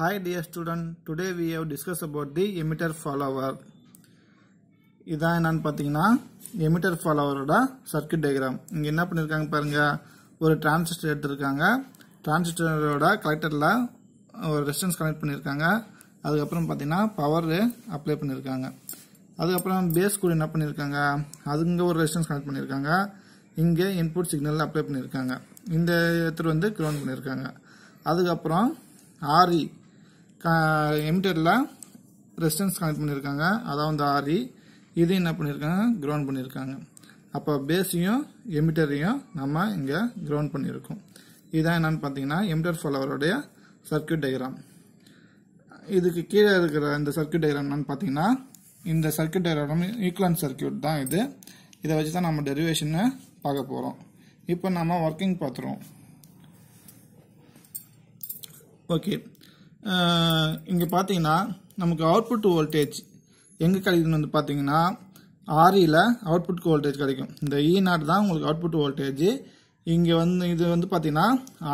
Hi dear student, today we have discussed about the emitter follower. இதான் என்னன்னு பார்த்தீங்கன்னா emitter ஃபாலோவரோட circuit diagram. இங்கே என்ன பண்ணியிருக்காங்க பாருங்கள் ஒரு transistor எடுத்திருக்காங்க டிரான்சிஸ்டரோட கலெக்டரில் ஒரு ரெசிஸ்டன்ஸ் கனெக்ட் பண்ணியிருக்காங்க அதுக்கப்புறம் பார்த்தீங்கன்னா பவர் அப்ளை பண்ணியிருக்காங்க அதுக்கப்புறம் பேஸ் கூட என்ன பண்ணியிருக்காங்க அதுங்க ஒரு ரெசிஸ்டன்ஸ் கனெக்ட் பண்ணியிருக்காங்க இங்கே இன்புட் சிக்னல் அப்ளை பண்ணியிருக்காங்க இந்த இடத்துல வந்து கிரவுண்ட் பண்ணியிருக்காங்க அதுக்கப்புறம் எமிட்டரில் ரெசிஸ்டன்ஸ் கனெக்ட் பண்ணியிருக்காங்க அதாவது வந்து ஆர்இ e. இது என்ன பண்ணியிருக்காங்க கிரவுண்ட் பண்ணியிருக்காங்க அப்போ பேஸையும் எமிட்டரையும் நம்ம இங்கே கிரவுண்ட் பண்ணியிருக்கோம் இதுதான் என்னென்னு பார்த்தீங்கன்னா எமிட்டர் ஃபாலோவருடைய சர்க்கியூட் டயக்ராம் இதுக்கு கீழே இருக்கிற இந்த சர்க்கியூட் டயக்ராம்னு பார்த்தீங்கன்னா இந்த சர்க்கியூட் டயக்ராம் ஈக்குவலன் சர்க்கியூட் தான் இது இதை வச்சு தான் நம்ம டெரிவேஷனை பார்க்க போகிறோம் இப்போ நம்ம ஒர்க்கிங் பார்த்துருவோம் ஓகே இங்கே பார்த்தீங்கன்னா நமக்கு அவுட்புட் வோல்டேஜ் எங்கே கிடைக்குதுன்னு வந்து பார்த்தீங்கன்னா ஆரியில் e அவுட்புட் வோல்டேஜ் கிடைக்கும் இந்த இ நாட் தான் உங்களுக்கு அவுட்புட் வோல்டேஜ் இங்கே வந்து இது வந்து பார்த்தீங்கன்னா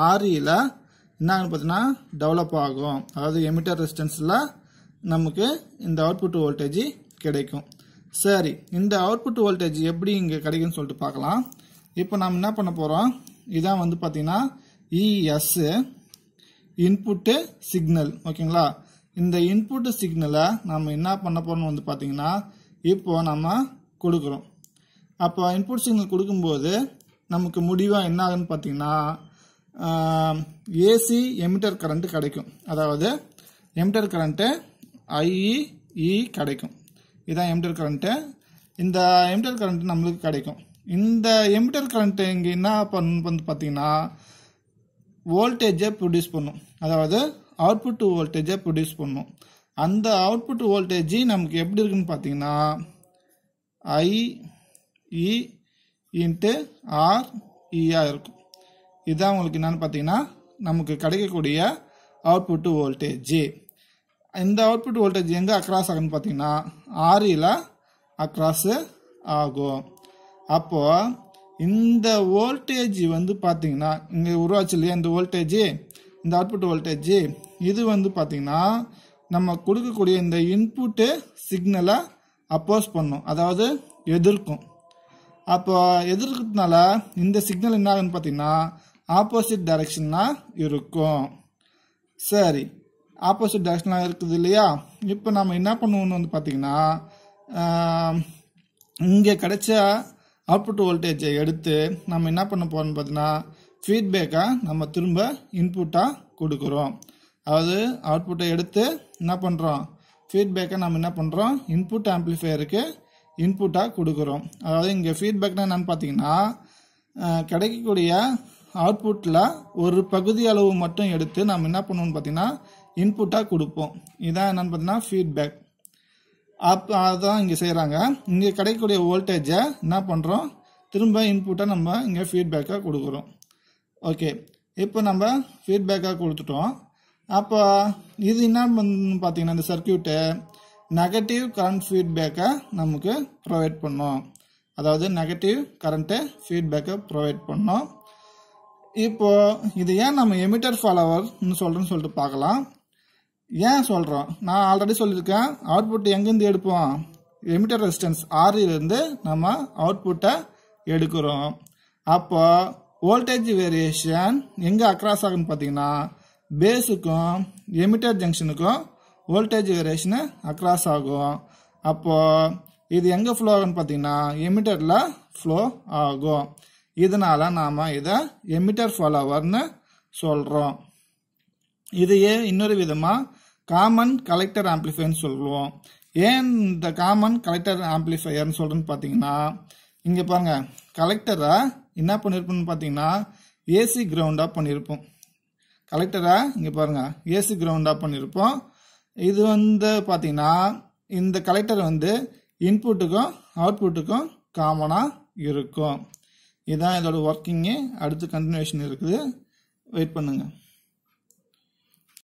ஆரியில் e என்னன்னு பார்த்தீங்கன்னா டெவலப் ஆகும் அதாவது எமிட்டர் ரெசிஸ்டன்ஸில் நமக்கு இந்த அவுட்புட் வோல்டேஜ் கிடைக்கும் சரி இந்த அவுட்புட் வோல்டேஜ் எப்படி இங்கே கிடைக்குன்னு சொல்லிட்டு பார்க்கலாம் இப்போ நாம் என்ன பண்ண போகிறோம் இதான் வந்து பார்த்தீங்கன்னா இஎஸ்ஸு e இன்புட்டு சிக்னல் ஓகேங்களா இந்த இன்புட்டு சிக்னலை நம்ம என்ன பண்ண போகிறோம்னு வந்து பார்த்தீங்கன்னா இப்போ நம்ம கொடுக்குறோம் அப்போ இன்புட் சிக்னல் கொடுக்கும்போது நமக்கு முடிவாக என்ன ஆகுன்னு பார்த்தீங்கன்னா ஏசி emitter கரண்ட்டு கிடைக்கும் அதாவது எமிட்டர் கரண்ட்டு IE கிடைக்கும் இதுதான் emitter கரண்ட்டு இந்த எமிட்டர் கரண்ட்டு நம்மளுக்கு கிடைக்கும் இந்த எமிட்டர் கரண்ட்டு இங்கே என்ன பண்ணும் வந்து பார்த்தீங்கன்னா வோல்டேஜை ப்ரொடியூஸ் பண்ணும் அதாவது அவுட்புட் டு வோல்டேஜை ப்ரொடியூஸ் பண்ணும் அந்த அவுட்புட் வோல்டேஜ் நமக்கு எப்படி இருக்குன்னு பார்த்தீங்கன்னா ஐஇ இன்ட்டு ஆர் இருக்கும் இதுதான் உங்களுக்கு என்னன்னு பார்த்தீங்கன்னா நமக்கு கிடைக்கக்கூடிய அவுட்புட் வோல்டேஜ் இந்த அவுட்புட் வோல்டேஜ் எங்கே அக்ராஸ் ஆகுன்னு பார்த்தீங்கன்னா ஆரியில் அக்ராஸு ஆகும் அப்போது இந்த வோல்டேஜ் வந்து பார்த்தீங்கன்னா இங்கே உருவாச்சு இல்லையா இந்த வோல்டேஜ் இந்த அவுட்புட் வோல்டேஜ் இது வந்து பார்த்தீங்கன்னா நம்ம கொடுக்கக்கூடிய இந்த இன்புட்டு சிக்னலை அப்போஸ் பண்ணும் அதாவது எதிர்க்கும் அப்போ எதிர்க்கிறதுனால இந்த சிக்னல் என்ன ஆகுன்னு பார்த்தீங்கன்னா ஆப்போசிட் டைரக்ஷனாக இருக்கும் சரி ஆப்போசிட் டைரக்ஷனாக இருக்குது இல்லையா இப்போ நம்ம என்ன பண்ணுவோம்னு வந்து பார்த்தீங்கன்னா இங்கே கிடைச்ச அவுட்புட் வோல்டேஜை எடுத்து நம்ம என்ன பண்ண போகிறோம்னு பார்த்தீங்கன்னா ஃபீட்பேக்காக நம்ம திரும்ப இன்புட்டாக கொடுக்குறோம் அதாவது அவுட்புட்டை எடுத்து என்ன பண்ணுறோம் ஃபீட்பேக்கை நம்ம என்ன பண்ணுறோம் இன்புட் ஆம்ப்ளிஃபையருக்கு இன்புட்டாக கொடுக்குறோம் அதாவது இங்கே ஃபீட்பேக்னா என்னென்னு பார்த்தீங்கன்னா கிடைக்கக்கூடிய அவுட்புட்டில் ஒரு பகுதி அளவு மட்டும் எடுத்து நம்ம என்ன பண்ணுவோம்னு பார்த்தீங்கன்னா இன்புட்டாக கொடுப்போம் இதான் என்னென்னு பார்த்தீங்கன்னா ஃபீட்பேக் அப் அதான் இங்கே செய்கிறாங்க இங்கே கிடைக்கக்கூடிய வோல்டேஜை என்ன பண்ணுறோம் திரும்ப இன்புட்டை நம்ம இங்கே ஃபீட்பேக்காக கொடுக்குறோம் ஓகே இப்போ நம்ம ஃபீட்பேக்காக கொடுத்துட்டோம் அப்போ இது என்ன பார்த்தீங்கன்னா இந்த சர்க்கியூட்டு நெகட்டிவ் கரண்ட் ஃபீட்பேக்கை நமக்கு ப்ரொவைட் பண்ணோம் அதாவது நெகட்டிவ் கரண்ட்டு ஃபீட்பேக்கை ப்ரொவைட் பண்ணோம் இப்போது இது ஏன் நம்ம எமிட்டர் ஃபாலோவர்னு சொல்கிறேன்னு சொல்லிட்டு பார்க்கலாம் ஏன் சொல்கிறோம் நான் ஆல்ரெடி சொல்லியிருக்கேன் அவுட்புட் எங்கேருந்து எடுப்போம் எமிட்டர் ரெசிஸ்டன்ஸ் ஆறிலிருந்து நம்ம அவுட்புட்டை எடுக்கிறோம் அப்போ வோல்டேஜ் வேரியேஷன் எங்கே அக்ராஸ் ஆகுன்னு பார்த்தீங்கன்னா பேஸுக்கும் எமிட்டர் ஜங்ஷனுக்கும் வோல்டேஜ் வேரியேஷனு அக்ராஸ் ஆகும் அப்போது இது எங்கே ஃப்ளோ ஆகுன்னு பார்த்தீங்கன்னா எமிட்டரில் ஃப்ளோ ஆகும் இதனால் நாம் இதை எமிட்டர் ஃபாலோவர்னு சொல்கிறோம் இதையே இன்னொரு விதமாக காமன் கலெக்டர் ஆம்ப்ளிஃபையர்னு சொல்லுவோம் ஏன் இந்த காமன் கலெக்டர் ஆம்ப்ளிஃபையர்னு சொல்கிறேன்னு பார்த்தீங்கன்னா இங்கே பாருங்க கலெக்டரை என்ன பண்ணியிருப்போம்னு பார்த்தீங்கன்னா ஏசி கிரவுண்டாக பண்ணியிருப்போம் கலெக்டரை இங்கே பாருங்கள் ஏசி கிரவுண்டாக பண்ணியிருப்போம் இது வந்து பார்த்தீங்கன்னா இந்த கலெக்டர் வந்து இன்புட்டுக்கும் அவுட்புட்டுக்கும் காமனாக இருக்கும் இதுதான் இதோட ஒர்க்கிங்கு அடுத்து கண்டினியூஷன் இருக்குது வெயிட் பண்ணுங்கள்